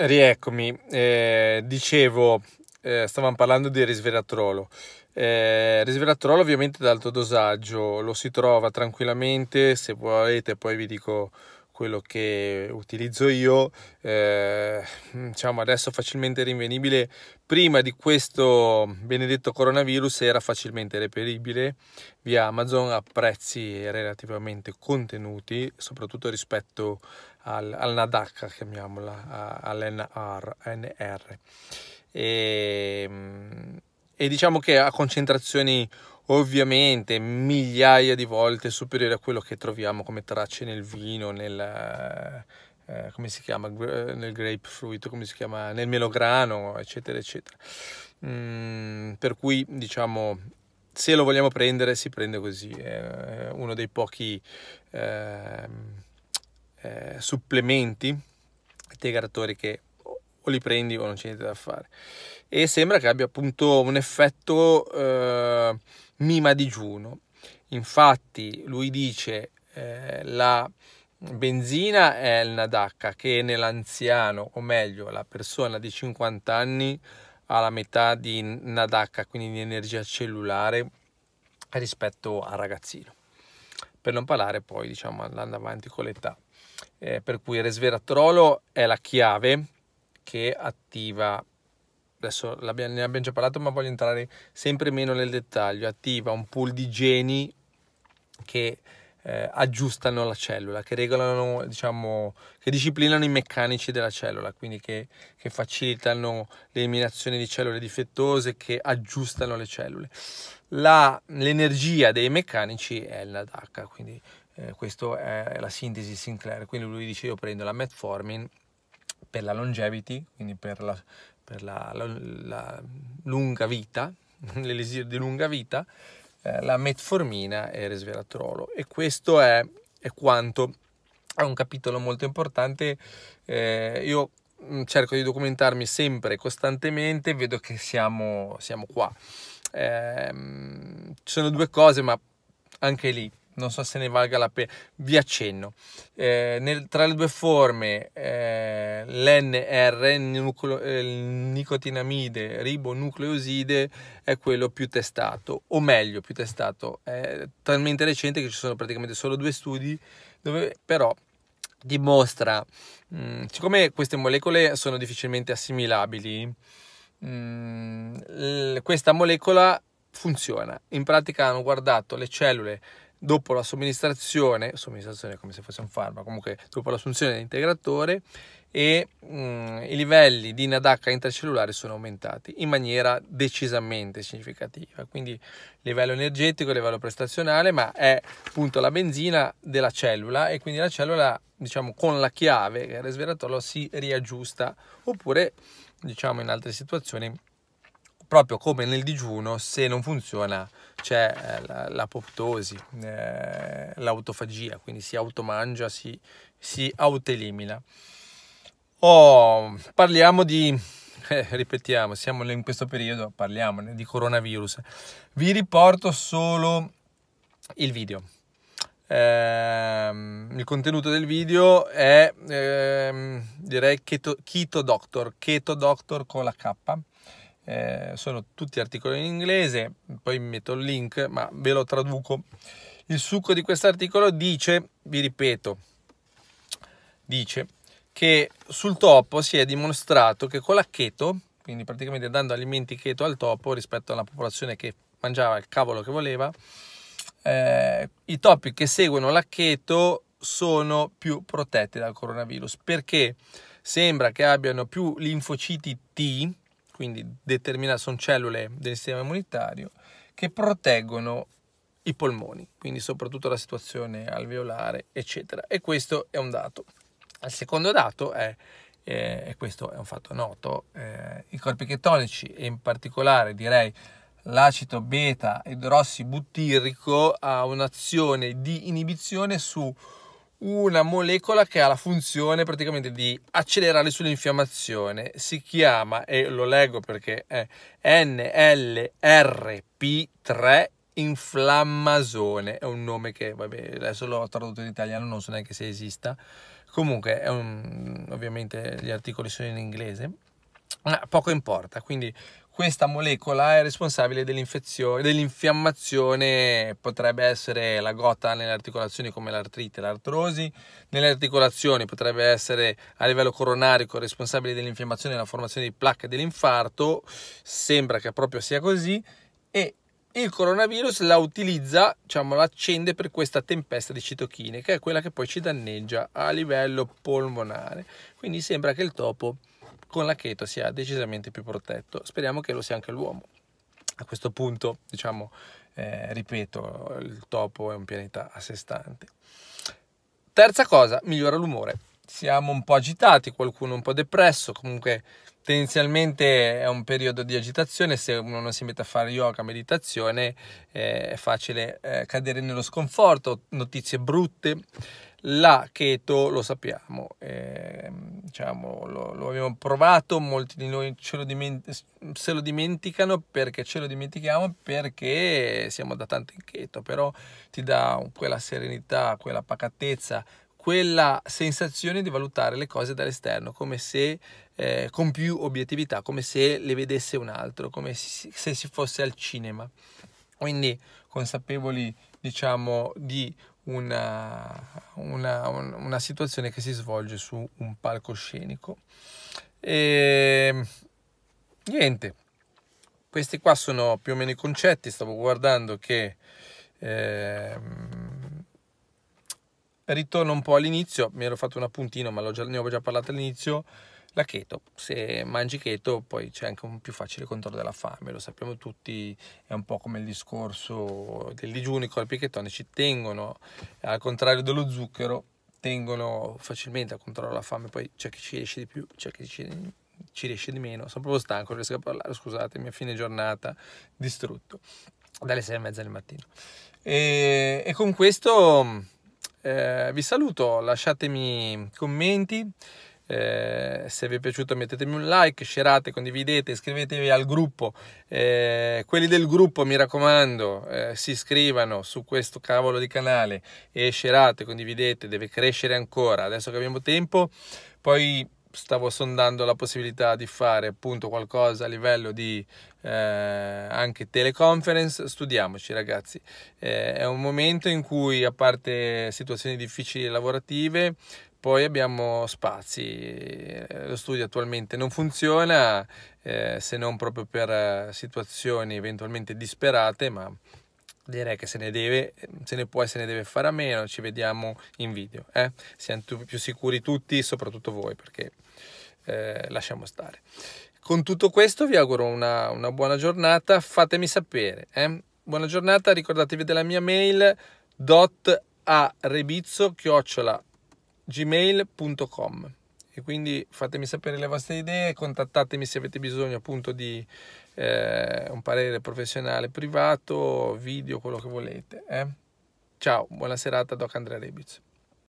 Rieccomi, eh, dicevo, eh, stavamo parlando di resveratrolo. Eh, resveratrolo ovviamente ad alto dosaggio, lo si trova tranquillamente, se volete poi vi dico quello che utilizzo io, eh, diciamo adesso facilmente rinvenibile, prima di questo benedetto coronavirus era facilmente reperibile via Amazon a prezzi relativamente contenuti, soprattutto rispetto al, al NADAC, chiamiamola, all'NR. E, ehm, e diciamo che ha concentrazioni ovviamente migliaia di volte superiori a quello che troviamo come tracce nel vino, nel, eh, eh come si chiama, nel grapefruit, come si chiama, nel melograno, eccetera, eccetera. Mm, per cui, diciamo, se lo vogliamo prendere, si prende così. È uno dei pochi... Eh, eh, supplementi integratori che o li prendi o non c'è niente da fare e sembra che abbia appunto un effetto eh, mima digiuno infatti lui dice eh, la benzina è il NADH che nell'anziano o meglio la persona di 50 anni ha la metà di NADH quindi di energia cellulare rispetto al ragazzino per non parlare poi diciamo andando avanti con l'età eh, per cui resveratrolo è la chiave che attiva adesso ne abbiamo già parlato ma voglio entrare sempre meno nel dettaglio attiva un pool di geni che eh, aggiustano la cellula che regolano diciamo che disciplinano i meccanici della cellula quindi che, che facilitano l'eliminazione di cellule difettose che aggiustano le cellule la, l'energia dei meccanici è la DACA, quindi eh, questa è la sintesi Sinclair, quindi lui dice io prendo la metformin per la longevity, quindi per la, per la, la, la lunga vita, l'elisir di lunga vita, eh, la metformina e il resveratrolo. E questo è, è quanto, è un capitolo molto importante. Eh, io mm, cerco di documentarmi sempre, costantemente, vedo che siamo, siamo qua. Eh, ci sono due cose, ma anche lì non so se ne valga la pena, vi accenno. Eh, nel, tra le due forme, eh, l'NR, il, eh, nicotinamide ribonucleoside, è quello più testato, o meglio, più testato. È talmente recente che ci sono praticamente solo due studi, dove però dimostra, mh, mm, siccome queste molecole sono difficilmente assimilabili, mh, mm, l- questa molecola funziona. In pratica hanno guardato le cellule dopo la somministrazione, somministrazione come se fosse un farmaco, comunque dopo l'assunzione dell'integratore e mh, mm, i livelli di NADH intracellulare sono aumentati in maniera decisamente significativa, quindi livello energetico, livello prestazionale, ma è appunto la benzina della cellula e quindi la cellula diciamo con la chiave il resveratrolo si riaggiusta oppure diciamo in altre situazioni proprio come nel digiuno, se non funziona c'è eh, l'apoptosi, eh, l'autofagia, quindi si automangia, si, si autoelimina. Oh, parliamo di, eh, ripetiamo, siamo in questo periodo, parliamo di coronavirus. Vi riporto solo il video. Eh, il contenuto del video è eh, direi keto, keto Doctor, Keto Doctor con la K eh, sono tutti articoli in inglese, poi metto il link, ma ve lo traduco. Il succo di questo articolo dice, vi ripeto, dice che sul topo si è dimostrato che con la cheto, quindi praticamente dando alimenti cheto al topo rispetto alla popolazione che mangiava il cavolo che voleva, eh, i topi che seguono la cheto sono più protetti dal coronavirus perché sembra che abbiano più linfociti T quindi sono cellule del sistema immunitario che proteggono i polmoni, quindi soprattutto la situazione alveolare, eccetera. E questo è un dato. Il secondo dato è, eh, e questo è un fatto noto, eh, i corpi chetonici e in particolare direi l'acido beta idrossibutirico ha un'azione di inibizione su una molecola che ha la funzione praticamente di accelerare sull'infiammazione. Si chiama, e lo leggo perché è NLRP3 inflammasone. È un nome che, vabbè, adesso l'ho tradotto in italiano, non so neanche se esista. Comunque, è un, ovviamente gli articoli sono in inglese. Eh, poco importa, quindi questa molecola è responsabile dell'infezione, dell'infiammazione, potrebbe essere la gota nelle articolazioni come l'artrite, l'artrosi, nelle articolazioni potrebbe essere a livello coronarico responsabile dell'infiammazione e della formazione di placche dell'infarto, sembra che proprio sia così, e il coronavirus la utilizza, diciamo, l'accende per questa tempesta di citochine, che è quella che poi ci danneggia a livello polmonare. Quindi sembra che il topo con la cheto sia decisamente più protetto. Speriamo che lo sia anche l'uomo. A questo punto, diciamo, eh, ripeto, il topo è un pianeta a sé stante. Terza cosa, migliora l'umore. Siamo un po' agitati, qualcuno un po' depresso, comunque tendenzialmente è un periodo di agitazione, se uno non si mette a fare yoga, meditazione, eh, è facile eh, cadere nello sconforto, notizie brutte. La cheto lo sappiamo, eh, diciamo, lo, lo, abbiamo provato, molti di noi lo se lo dimenticano perché ce lo dimentichiamo perché siamo da tanto in cheto, però ti dà quella serenità, quella pacatezza, quella sensazione di valutare le cose dall'esterno, come se eh, con più obiettività, come se le vedesse un altro, come se si fosse al cinema. Quindi consapevoli diciamo, di una, una, una situazione che si svolge su un palcoscenico. E ehm, niente, questi qua sono più o meno i concetti. Stavo guardando che eh, ritorno un po' all'inizio, mi ero fatto un appuntino, ma già, ne avevo già parlato all'inizio la cheto. Se mangi cheto poi c'è anche un più facile controllo della fame, lo sappiamo tutti, è un po' come il discorso del digiuno, i corpi chetonici tengono, al contrario dello zucchero, tengono facilmente a controllo la fame, poi c'è chi ci riesce di più, c'è chi ci, ci riesce di meno, sono proprio stanco, non riesco a parlare, scusatemi, a fine giornata, distrutto, dalle 6 e mezza del mattino. E, e con questo eh, vi saluto, lasciatemi commenti. Eh, se vi è piaciuto mettetemi un like, scerate, condividete, iscrivetevi al gruppo. Eh, quelli del gruppo, mi raccomando, eh, si iscrivano su questo cavolo di canale e scerate, condividete, deve crescere ancora. Adesso che abbiamo tempo, poi stavo sondando la possibilità di fare appunto qualcosa a livello di eh, anche teleconference studiamoci ragazzi eh, è un momento in cui a parte situazioni difficili lavorative poi abbiamo spazi, lo studio attualmente non funziona eh, se non proprio per eh, situazioni eventualmente disperate, ma direi che se ne deve, se ne può e se ne deve fare a meno, ci vediamo in video. Eh? Siamo più sicuri tutti, soprattutto voi, perché eh, lasciamo stare. Con tutto questo vi auguro una, una buona giornata, fatemi sapere. Eh? Buona giornata, ricordatevi della mia mail dot a rebizzo chiocciola gmail.com e quindi fatemi sapere le vostre idee, contattatemi se avete bisogno appunto di eh, un parere professionale privato, video, quello che volete. Eh? Ciao, buona serata, Doc Andrea Rebiz.